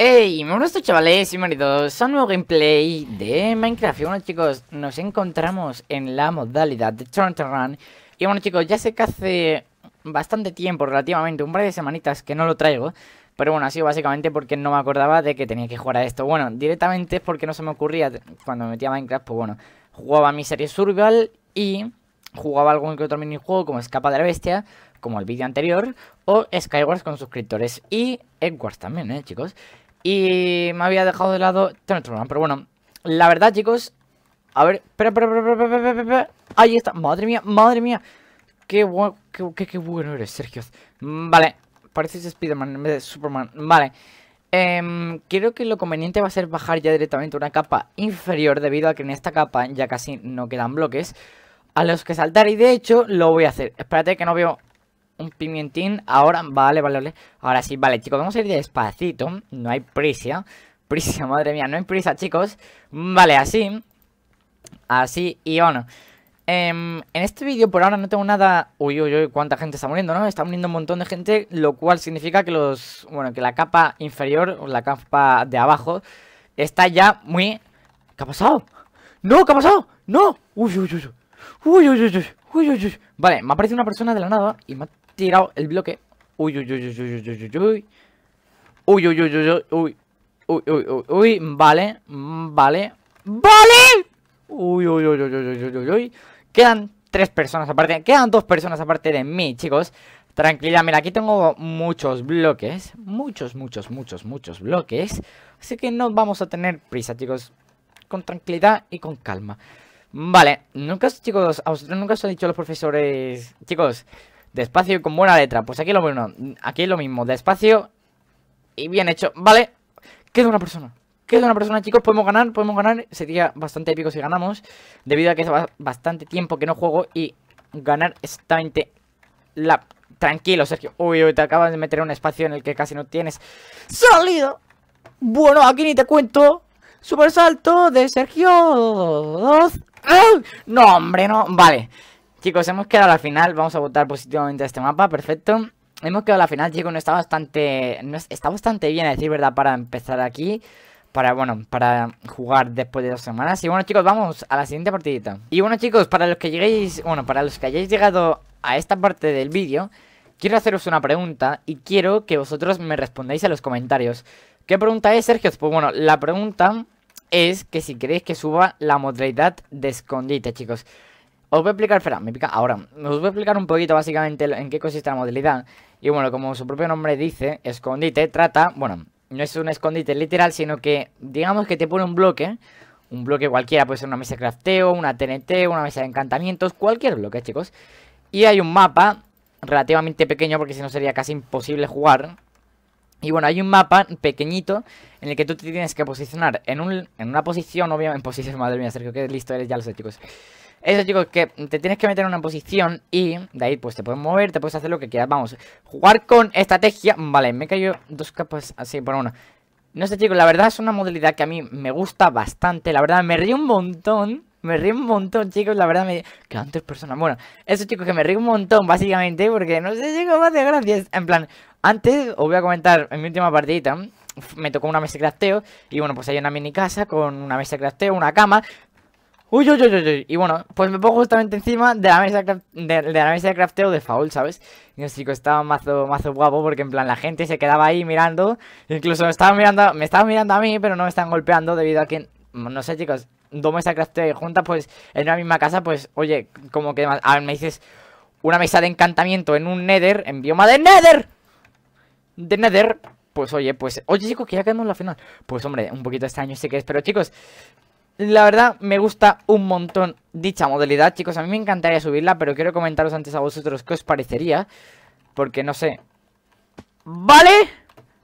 Hey, muy buenas chavales, bienvenidos a un nuevo gameplay de Minecraft Y bueno chicos, nos encontramos en la modalidad de Turn to Run Y bueno chicos, ya sé que hace bastante tiempo, relativamente, un par de semanitas que no lo traigo Pero bueno, ha sido básicamente porque no me acordaba de que tenía que jugar a esto Bueno, directamente es porque no se me ocurría cuando metía a Minecraft, pues bueno Jugaba mi serie Survival y jugaba algún que otro minijuego como Escapa de la Bestia como el vídeo anterior, o Skywars con suscriptores y Edwards también, ¿eh, chicos? Y me había dejado de lado Pero bueno, la verdad, chicos A ver, espera, espera, espera, espera, Ahí está, madre mía, madre mía Qué, bueno, qué, qué, bueno eres, Sergio mm, Vale, pareces Spiderman en vez de Superman Vale eh, creo que lo conveniente va a ser bajar ya directamente una capa inferior debido a que en esta capa ya casi no quedan bloques a los que saltar y de hecho lo voy a hacer. Espérate que no veo un pimientín. Ahora, vale, vale, vale. Ahora sí, vale, chicos, vamos a ir despacito. No hay prisa. Prisa, madre mía, no hay prisa, chicos. Vale, así. Así y bueno. Em, en este vídeo por ahora no tengo nada... Uy, uy, uy, cuánta gente está muriendo, ¿no? Está muriendo un montón de gente, lo cual significa que los... Bueno, que la capa inferior, o la capa de abajo, está ya muy... ¿Qué ha pasado? ¡No! ¿Qué ha pasado? ¡No! ¡Uy, uy, uy! ¡Uy, uy, uy! uy. Uy, uy, uy. Vale, me ha aparecido una persona de la nada y me ha tirado el bloque. Uy, uy, uy, uy, uy, uy, uy, uy. Uy, uy, uy, uy, uy, uy, vale, vale, vale. Uy, uy, uy, uy, uy, uy, Quedan tres personas aparte, quedan dos personas aparte de mí, chicos. Tranquilidad, mira, aquí tengo muchos bloques, muchos, muchos, muchos, muchos bloques. Así que no vamos a tener prisa, chicos, con tranquilidad y con calma. Vale, nunca, chicos, a vosotros nunca os han dicho los profesores, chicos, Despacio y con buena letra. Pues aquí lo mismo. Aquí es lo mismo. Despacio y bien hecho. Vale. Queda una persona. Queda una persona, chicos. Podemos ganar. Podemos ganar. Sería bastante épico si ganamos. Debido a que hace bastante tiempo que no juego. Y ganar está la... Tranquilo, Sergio. Uy, te acabas de meter en un espacio en el que casi no tienes salido. Bueno, aquí ni te cuento. salto de Sergio. ¡Ah! No, hombre, no. Vale. Chicos, hemos quedado a la final. Vamos a votar positivamente a este mapa. Perfecto. Hemos quedado a la final, chicos. No está bastante. está bastante bien, a decir verdad, para empezar aquí. Para, bueno, para jugar después de dos semanas. Y bueno, chicos, vamos a la siguiente partidita. Y bueno, chicos, para los que lleguéis. Bueno, para los que hayáis llegado a esta parte del vídeo. Quiero haceros una pregunta y quiero que vosotros me respondáis en los comentarios. ¿Qué pregunta es, Sergio? Pues bueno, la pregunta es que si queréis que suba la modalidad de escondite, chicos. Os voy a explicar, espera, me pica ahora. Os voy a explicar un poquito básicamente en qué consiste la modalidad. Y bueno, como su propio nombre dice, escondite trata, bueno, no es un escondite literal, sino que digamos que te pone un bloque, un bloque cualquiera, puede ser una mesa de crafteo, una TNT, una mesa de encantamientos, cualquier bloque, chicos. Y hay un mapa relativamente pequeño porque si no sería casi imposible jugar, y bueno, hay un mapa pequeñito en el que tú te tienes que posicionar en, un, una posición, obviamente, en posición, madre mía, Sergio, que listo eres, ya lo sé, chicos. Eso, chicos, que te tienes que meter en una posición y de ahí, pues, te puedes mover, te puedes hacer lo que quieras. Vamos, jugar con estrategia. Vale, me he caído dos capas así por una. No sé, chicos, la verdad es una modalidad que a mí me gusta bastante. La verdad, me río un montón. Me río un montón, chicos. La verdad me... Que antes personas... Bueno, eso, chicos, que me río un montón, básicamente. Porque no sé, chicos, más de gracias. En plan, antes os voy a comentar en mi última partidita me tocó una mesa de crafteo y bueno, pues hay una mini casa con una mesa de crafteo, una cama. Uy, uy, uy, uy, Y bueno, pues me pongo justamente encima de la mesa de, la mesa de crafteo de Faul, ¿sabes? Y los chicos estaba mazo, mazo guapo porque en plan la gente se quedaba ahí mirando. Incluso me estaban mirando, me estaban mirando a mí, pero no me están golpeando debido a que. No sé, chicos dos mesas crafteadas juntas, pues en una misma casa, pues oye, como que a ver, me dices una mesa de encantamiento en un Nether, en bioma de Nether. De Nether, pues oye, pues oye chicos, que ya quedamos en la final. Pues hombre, un poquito este año sí que es, pero chicos, la verdad me gusta un montón dicha modalidad, chicos, a mí me encantaría subirla, pero quiero comentaros antes a vosotros qué os parecería, porque no sé. ¿Vale?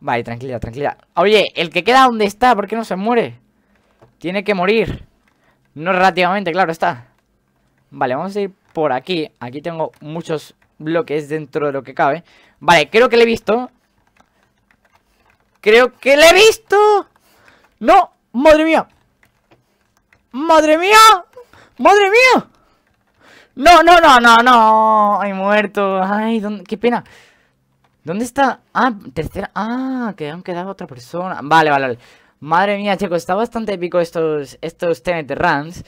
Vale, tranquila, tranquila. Oye, el que queda donde está, ¿por qué no se muere? Tiene que morir. No relativamente, claro está. Vale, vamos a ir por aquí. Aquí tengo muchos bloques dentro de lo que cabe. Vale, creo que le he visto. Creo que le he visto. No, madre mía. Madre mía. Madre mía. No, no, no, no, no. Ay, muerto. Ay, qué pena. ¿Dónde está? Ah, tercera. Ah, que han quedado otra persona. Vale, vale, vale. Madre mía, chicos, está bastante épico estos, estos TNT runs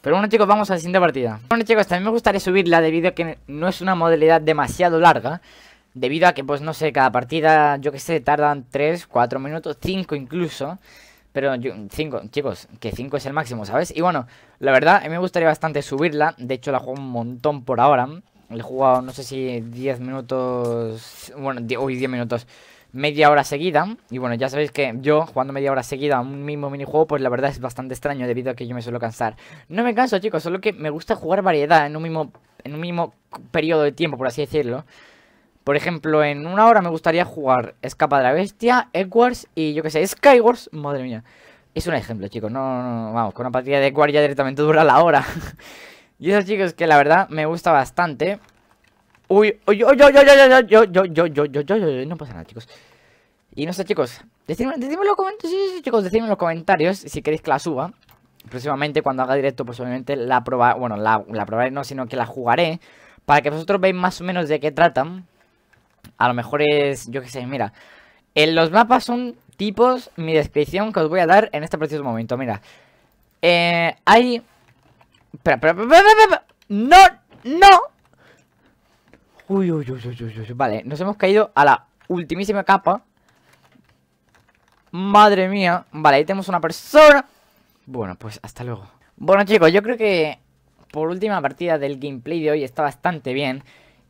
Pero bueno, chicos, vamos a la siguiente partida. Bueno, chicos, también me gustaría subirla debido a que no es una modalidad demasiado larga. Debido a que, pues, no sé, cada partida, yo que sé, tardan 3, 4 minutos, 5 incluso. Pero 5, chicos, que 5 es el máximo, ¿sabes? Y bueno, la verdad, a mí me gustaría bastante subirla. De hecho, la juego un montón por ahora. Le he jugado, no sé si 10 minutos... Bueno, hoy 10 minutos media hora seguida. Y bueno, ya sabéis que yo jugando media hora seguida a un mismo minijuego, pues la verdad es bastante extraño debido a que yo me suelo cansar. No me canso, chicos, solo que me gusta jugar variedad en un mismo, en un mismo periodo de tiempo, por así decirlo. Por ejemplo, en una hora me gustaría jugar Escapa de la Bestia, Edwards y yo que sé, Skywars. Madre mía. Es un ejemplo, chicos. No, no, vamos, con una partida de Edwards ya directamente dura la hora. y eso, chicos, que la verdad me gusta bastante. Uy, uy, uy, uy, uy, uy, uy, uy, uy, uy, uy, uy, no pasa nada, chicos. Y no sé, chicos, decidme, decidme en los comentarios, sí, sí, chicos, decidme en los comentarios si queréis que la suba. Próximamente, cuando haga directo, pues obviamente la probaré, bueno, la, la probaré no, sino que la jugaré. Para que vosotros veáis más o menos de qué tratan. A lo mejor es, yo qué sé, mira. En los mapas son tipos, mi descripción que os voy a dar en este preciso momento, mira. Eh, hay... Espera, espera. No, no, Uy, uy, uy, uy, uy, Vale, nos hemos caído a la ultimísima capa. Madre mía. Vale, ahí tenemos una persona. Bueno, pues hasta luego. Bueno, chicos, yo creo que por última partida del gameplay de hoy está bastante bien.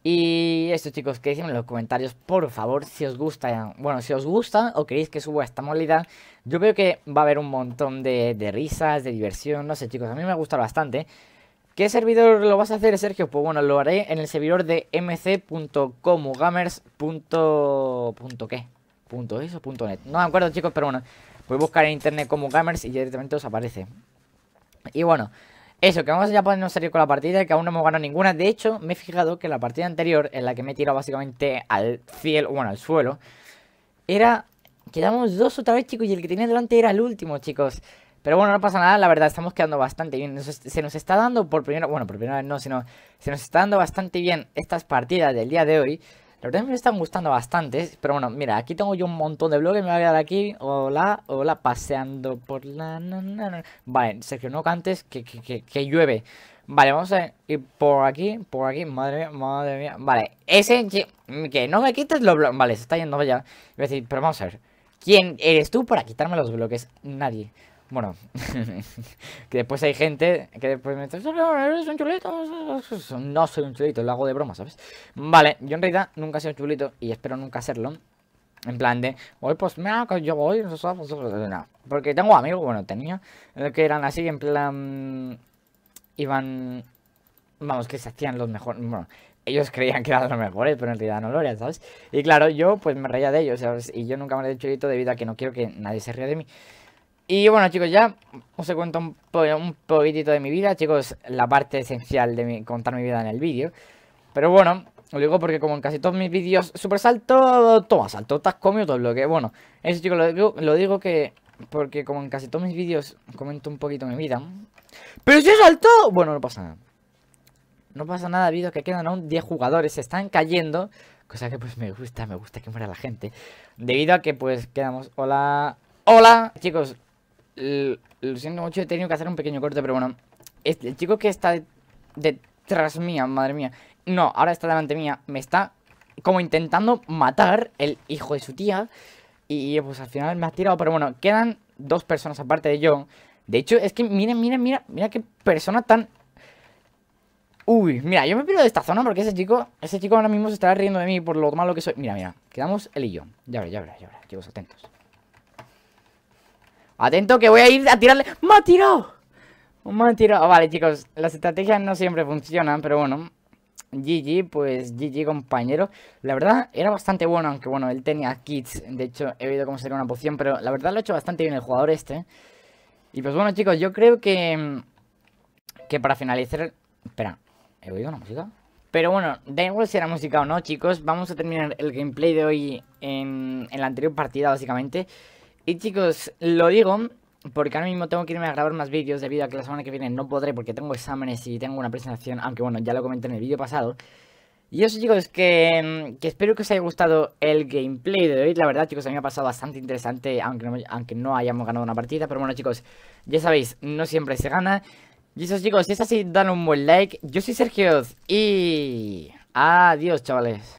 Y esto chicos, que dicen en los comentarios, por favor, si os gusta, bueno, si os gusta o queréis que suba esta molida, yo creo que va a haber un montón de, de risas, de diversión, no sé chicos, a mí me gusta gustado bastante, ¿Qué servidor lo vas a hacer, Sergio? Pues bueno, lo haré en el servidor de mc.comugamers. Punto, No me acuerdo, chicos, pero bueno. Voy a buscar en internet como gamers y directamente os aparece. Y bueno, eso, que vamos ya a ponernos salir con la partida, que aún no hemos ganado ninguna. De hecho, me he fijado que la partida anterior, en la que me he tirado básicamente al cielo, bueno, al suelo, era... Quedamos dos otra vez, chicos, y el que tenía delante era el último, chicos. Pero bueno, no pasa nada, la verdad estamos quedando bastante bien. se nos está dando por primera, bueno, por primera vez no, sino se nos está dando bastante bien estas partidas del día de hoy. La verdad me están gustando bastante, pero bueno, mira, aquí tengo yo un montón de bloques, me voy a quedar aquí. Hola, hola, paseando por la... vale sé Vale, Sergio, no cantes, que, que, que, que llueve. Vale, vamos a ir por aquí, por aquí, madre mía, madre mía. Vale, ese, que no me quites los bloques. Vale, se está yendo ya. decir, pero vamos a ver. ¿Quién eres tú para quitarme los bloques? Nadie. Bueno, que después hay gente que después me dice, no, eres un chulito. No soy un chulito, lo hago de broma, ¿sabes? Vale, yo en realidad nunca he sido un chulito y espero nunca serlo. En plan de, hoy pues me yo voy, no, sé, porque tengo amigos, bueno, tenía, eh, que eran así, en plan, iban, vamos, que se hacían los mejores, bueno, ellos creían que eran los mejores, pero en realidad no lo eran, ¿sabes? Y claro, yo pues me reía de ellos, ¿sabes? Y yo nunca me he hecho chulito debido a que no quiero que nadie se ría de mí. Y bueno chicos, ya os he cuento un, poquitito de mi vida, chicos, la parte esencial de contar mi vida en el vídeo. Pero bueno, lo digo porque como en casi todos mis vídeos, super salto, toma salto, estás comido todo lo que... Bueno, eso chicos lo digo, lo digo que porque como en casi todos mis vídeos comento un poquito mi vida. ¡Pero si salto! Bueno, no pasa nada. No pasa nada, debido que quedan aún 10 jugadores. Se están cayendo. Cosa que pues me gusta, me gusta que muera la gente. Debido a que pues quedamos... Hola... Hola, chicos. Lo siento mucho, he tenido que hacer un pequeño corte, pero bueno. el chico que está detrás mía, madre mía. No, ahora está delante mía. Me está como intentando matar el hijo de su tía. Y pues al final me ha tirado. Pero bueno, quedan dos personas aparte de yo. De hecho, es que miren, miren, mira, mira qué persona tan... Uy, mira, yo me pido de esta zona porque ese chico, ese chico ahora mismo se estará riendo de mí por lo malo que soy. Mira, mira, quedamos él y yo. Ya verás, ya verás, ya verás, chicos, atentos. Atento que voy a ir a tirarle. ¡Me ha tirado! Me ha tirado. Vale, chicos, las estrategias no siempre funcionan, pero bueno. GG, pues GG compañero La verdad, era bastante bueno, aunque bueno, él tenía kits De hecho, he oído cómo sería una poción Pero la verdad lo ha hecho bastante bien el jugador este Y pues bueno, chicos, yo creo que Que para finalizar Espera, ¿he oído una música? Pero bueno, da igual si era música o no, chicos Vamos a terminar el gameplay de hoy En, en la anterior partida, básicamente y chicos, lo digo porque ahora mismo tengo que irme a grabar más vídeos debido a que la semana que viene no podré porque tengo exámenes y tengo una presentación, aunque bueno, ya lo comenté en el vídeo pasado. Y eso chicos, que, que, espero que os haya gustado el gameplay de hoy La verdad chicos, a mí me ha pasado bastante interesante aunque no, aunque no hayamos ganado una partida Pero bueno chicos, ya sabéis, no siempre se gana Y eso chicos, si es así, dan un buen like Yo soy Sergio y... Adiós chavales